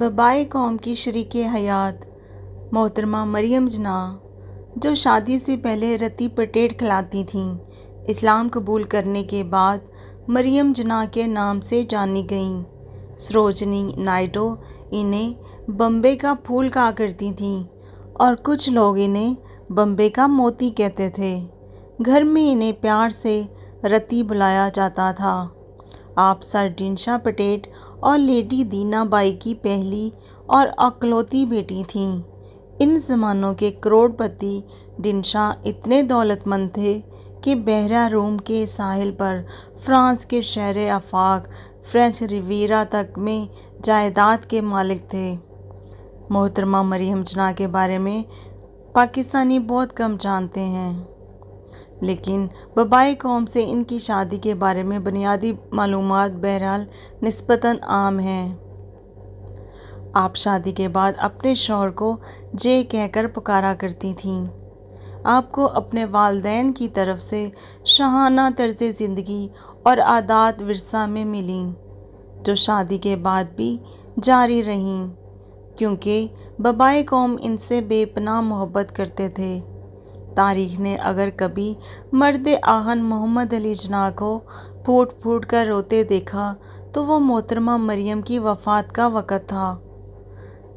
बबाए कौम की शरीक हयात मोहतरमा मरियम जना जो शादी से पहले रती पटेट खिलाती थीं इस्लाम कबूल करने के बाद मरियम जना के नाम से जानी गईं सरोजनी नायडो इन्हें बम्बे का फूल कहा करती थीं और कुछ लोग इन्हें बम्बे का मोती कहते थे घर में इन्हें प्यार से रती बुलाया जाता था आप सर डिनशा पटेट और लेडी दीनाबाई की पहली और अकलौती बेटी थीं इन ज़मानों के करोड़पति डिनशा इतने दौलतमंद थे कि बहरा रोम के साहिल पर फ्रांस के शहर आफाक फ्रेंच रिवीरा तक में जायदाद के मालिक थे मोहतरमा मरियम जना के बारे में पाकिस्तानी बहुत कम जानते हैं लेकिन बबाई कौम से इनकी शादी के बारे में बुनियादी मालूम बहरहाल नस्बता आम हैं आप शादी के बाद अपने शोहर को जे कहकर पुकारा करती थीं आपको अपने वालदेन की तरफ से शहाना तर्ज ज़िंदगी और आदात वरसा में मिली जो शादी के बाद भी जारी रहीं क्योंकि बबाई कौम इनसे बेपनाह मोहब्बत करते थे तारीख ने अगर कभी मर्द आहन मोहम्मद अली जना को फूट फूट कर रोते देखा तो वो मोहतरमा मरियम की वफ़ात का वक़्त था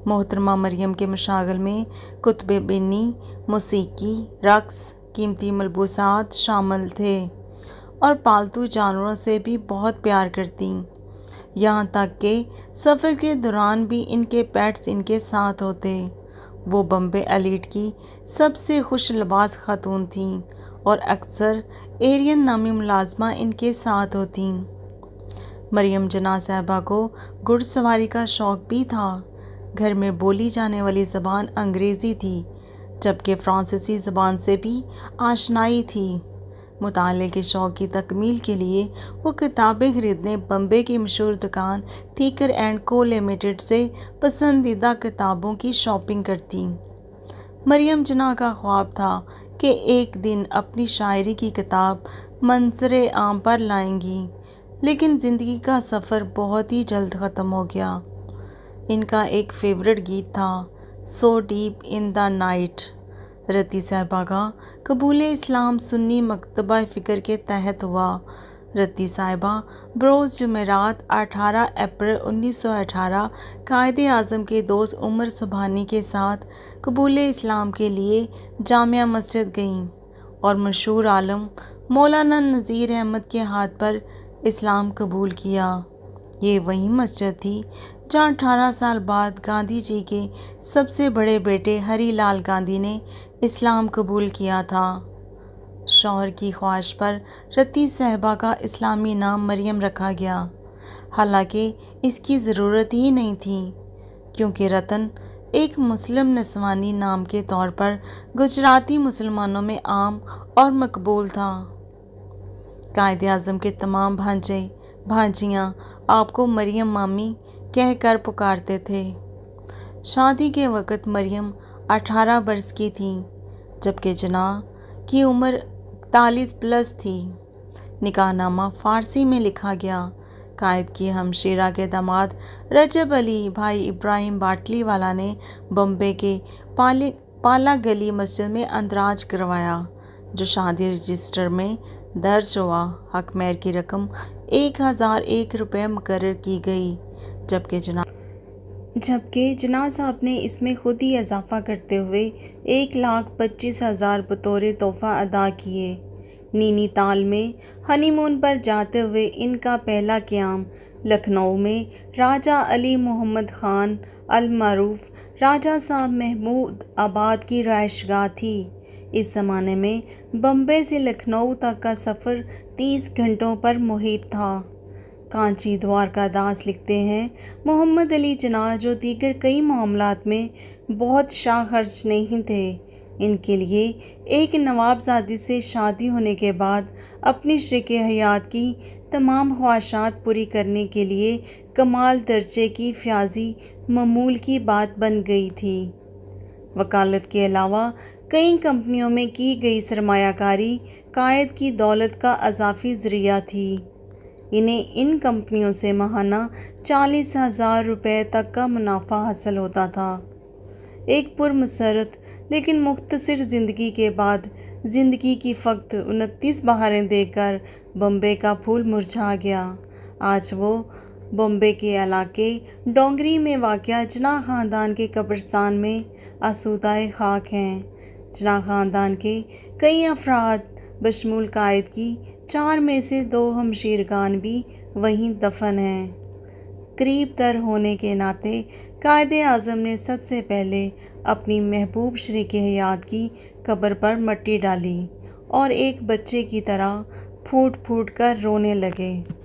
मोहतरमा मरियम के मशागल में कुतब बिनी मौसीकी रक्स कीमती मलबूसात शामिल थे और पालतू जानवरों से भी बहुत प्यार करती यहाँ तक कि सफ़र के दौरान भी इनके पेट्स इनके साथ होते वो बम्बे एलिट की सबसे खुश लबास खातून थीं और अक्सर एरियन नामी मुलाजमा इनके साथ होती मरियम जना साहबा को घुड़सवारी का शौक़ भी था घर में बोली जाने वाली ज़बान अंग्रेज़ी थी जबकि फ्रांसीसी ज़बान से भी आशनाई थी मुताले के शौक़ की तकमील के लिए वो किताबें खरीदने बम्बे की मशहूर दुकान थीकर एंड को लिमिटेड से पसंदीदा किताबों की शॉपिंग करती मरियम जना का ख्वाब था कि एक दिन अपनी शायरी की किताब मंसर आम पर लाएंगी लेकिन ज़िंदगी का सफ़र बहुत ही जल्द ख़त्म हो गया इनका एक फेवरेट गीत था so deep in the night Rati Sahiba कबूल इस्लाम सुन्नी मकतबा फ़िक्र के तहत हुआ रती साहिबा बरोज़ जमेरात 18 अप्रैल 1918 कायद आज़म के दोस्त उमर सुबहानी के साथ कबूल इस्लाम के लिए जामिया मस्जिद गईं और मशहूर आलम मौलाना नज़ीर अहमद के हाथ पर इस्लाम कबूल किया ये वही मस्जिद थी जहाँ अठारह साल बाद गांधी जी के सबसे बड़े बेटे हरी लाल गांधी ने इस्लाम कबूल किया था शौहर की ख्वाहिश पर रती साहबा का इस्लामी नाम मरियम रखा गया हालांकि इसकी ज़रूरत ही नहीं थी क्योंकि रतन एक मुस्लिम नस्वानी नाम के तौर पर गुजराती मुसलमानों में आम और मकबूल था कायद अजम के तमाम भांजे भांजियाँ आपको मरियम मामी कह कर पुकारते थे शादी के वक़्त मरियम अठारह बरस की थीं जबकि जना की उम्र इकतालीस प्लस थी निकाहनामा फ़ारसी में लिखा गया कायद की हमशेरा के दामाद रजब अली भाई इब्राहिम बाटली वाला ने बम्बे के पाले पाला गली मस्जिद में अंदराज करवाया जो शादी रजिस्टर में दर्ज हुआ मेर की रकम एक हज़ार एक रुपये मुकर की गई जबकि जना जबकि जनाजा अपने इसमें खुद ही इजाफ़ा करते हुए एक लाख पच्चीस हज़ार बतौर तोहफ़ा अदा किए नैनीताल में हनीमून पर जाते हुए इनका पहला क्याम लखनऊ में राजा अली मोहम्मद ख़ान अलमरूफ राजा साहब महमूद आबाद की रहायशगाह थी इस ज़माने में बम्बे से लखनऊ तक का सफ़र तीस घंटों पर मुहित था कांची द्वारका दास लिखते हैं मोहम्मद अली जना जो दीगर कई मामलों में बहुत शाह खर्च नहीं थे इनके लिए एक नवाबजादी से शादी होने के बाद अपनी शर्क हयात की तमाम ख्वाहिशात पूरी करने के लिए कमाल दर्जे की फ्याजी ममूल की बात बन गई थी वकालत के अलावा कई कंपनियों में की गई सरमाकारी कायद की दौलत का अजाफी ज़रिया थी इन्हें इन कंपनियों से महाना चालीस हज़ार रुपये तक का मुनाफा हासिल होता था एक पुरमसरत लेकिन मुख्तसर ज़िंदगी के बाद ज़िंदगी की फ़क्त उनतीस बहारें देकर बम्बे का फूल मुरझा गया आज वो बम्बे के इलाके डोंगरी में वाक़ जना ख़ानदान के कब्रस्तान में आसूदाए खाक हैं जना ख़ानदान के कई अफराद बशमूल कायद की चार में से दो हमशीरगान भी वहीं दफन हैं करीब तर होने के नाते कायद अज़म ने सबसे पहले अपनी महबूब श्री के याद की कब्र पर मट्टी डाली और एक बच्चे की तरह फूट फूट कर रोने लगे